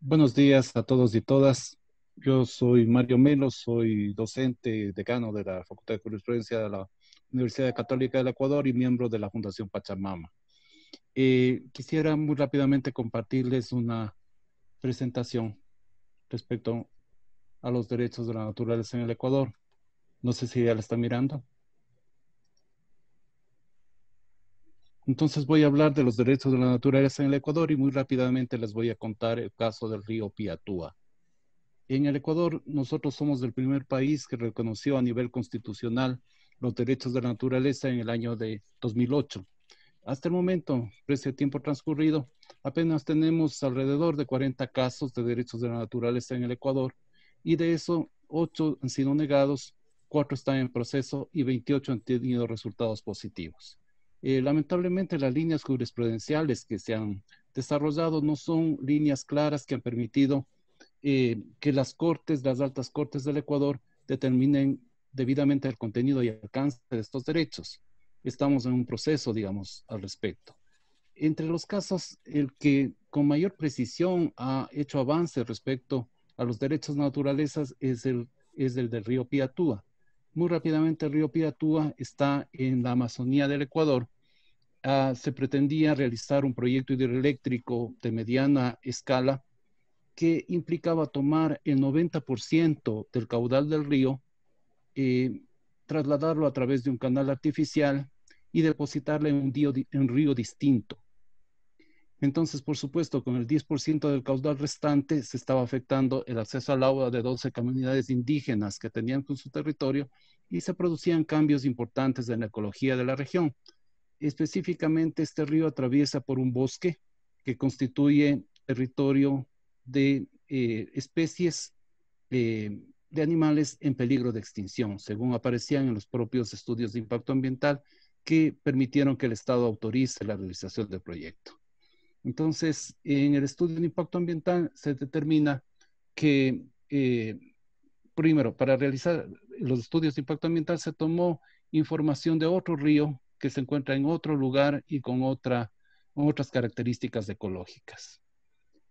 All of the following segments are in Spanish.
Buenos días a todos y todas. Yo soy Mario Melo, soy docente decano de la Facultad de Jurisprudencia de la Universidad Católica del Ecuador y miembro de la Fundación Pachamama. Eh, quisiera muy rápidamente compartirles una presentación respecto a los derechos de la naturaleza en el Ecuador. No sé si ya la están mirando. Entonces voy a hablar de los derechos de la naturaleza en el Ecuador y muy rápidamente les voy a contar el caso del río Piatúa. En el Ecuador nosotros somos el primer país que reconoció a nivel constitucional los derechos de la naturaleza en el año de 2008. Hasta el momento, precio tiempo transcurrido, apenas tenemos alrededor de 40 casos de derechos de la naturaleza en el Ecuador y de eso 8 han sido negados, 4 están en proceso y 28 han tenido resultados positivos. Eh, lamentablemente las líneas jurisprudenciales que se han desarrollado no son líneas claras que han permitido eh, que las cortes, las altas cortes del Ecuador, determinen debidamente el contenido y alcance de estos derechos. Estamos en un proceso, digamos, al respecto. Entre los casos, el que con mayor precisión ha hecho avance respecto a los derechos naturalezas es es el del río Piatúa, muy rápidamente, el río Piatúa está en la Amazonía del Ecuador. Ah, se pretendía realizar un proyecto hidroeléctrico de mediana escala que implicaba tomar el 90% del caudal del río, eh, trasladarlo a través de un canal artificial y depositarlo en un río distinto. Entonces, por supuesto, con el 10% del caudal restante se estaba afectando el acceso al agua de 12 comunidades indígenas que tenían con su territorio y se producían cambios importantes en la ecología de la región. Específicamente, este río atraviesa por un bosque que constituye territorio de eh, especies eh, de animales en peligro de extinción, según aparecían en los propios estudios de impacto ambiental que permitieron que el Estado autorice la realización del proyecto. Entonces, en el estudio de impacto ambiental se determina que, eh, primero, para realizar los estudios de impacto ambiental se tomó información de otro río que se encuentra en otro lugar y con otras características ecológicas.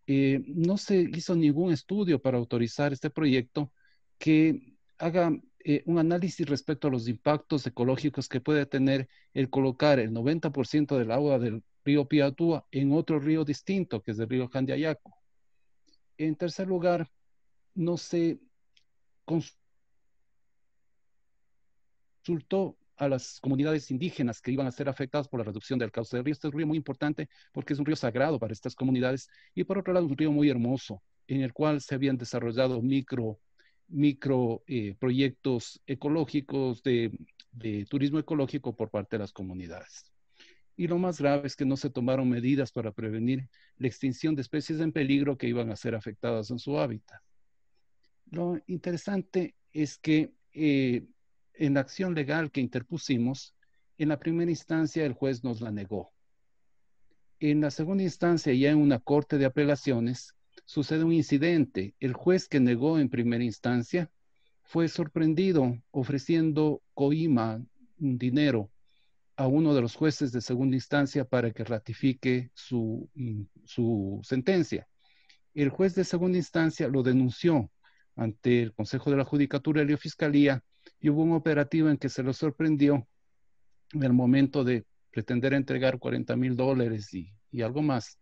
Eh, no se hizo ningún estudio para autorizar este proyecto que haga eh, un análisis respecto a los impactos ecológicos que puede tener el colocar el 90% del agua del, río Piatúa, en otro río distinto, que es el río Candiayaco. En tercer lugar, no se consultó a las comunidades indígenas que iban a ser afectadas por la reducción del cauce del río. Este es muy importante porque es un río sagrado para estas comunidades y por otro lado un río muy hermoso en el cual se habían desarrollado micro, micro eh, proyectos ecológicos de turismo ecológico por parte de las comunidades. Y lo más grave es que no se tomaron medidas para prevenir la extinción de especies en peligro que iban a ser afectadas en su hábitat. Lo interesante es que eh, en la acción legal que interpusimos, en la primera instancia el juez nos la negó. En la segunda instancia, ya en una corte de apelaciones, sucede un incidente. El juez que negó en primera instancia fue sorprendido ofreciendo coima, un dinero, a uno de los jueces de segunda instancia para que ratifique mm, su, sentencia. El juez de segunda instancia lo denunció ante el Consejo de la Judicatura y la Fiscalía y hubo un operativo en que se lo sorprendió en el momento de pretender entregar 40 mil dólares y, y, algo más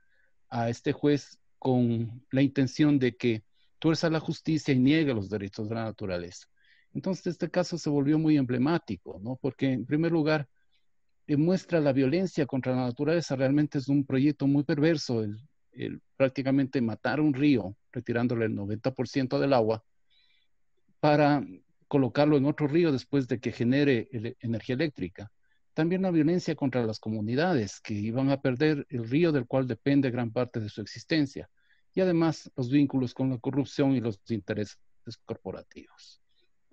a este juez con la intención de que tuerza la justicia y niegue los derechos de la naturaleza. Entonces este caso se volvió muy emblemático, ¿no? Porque en primer lugar demuestra la violencia contra la naturaleza. Realmente es un proyecto muy perverso, el, prácticamente matar un río, retirándole el 90% del agua, para colocarlo en otro río después de que genere energía eléctrica. También la violencia contra las comunidades que iban a perder el río del cual depende gran parte de su existencia. Y además los vínculos con la corrupción y los intereses corporativos.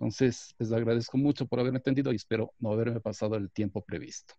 Entonces, les agradezco mucho por haberme atendido y espero no haberme pasado el tiempo previsto.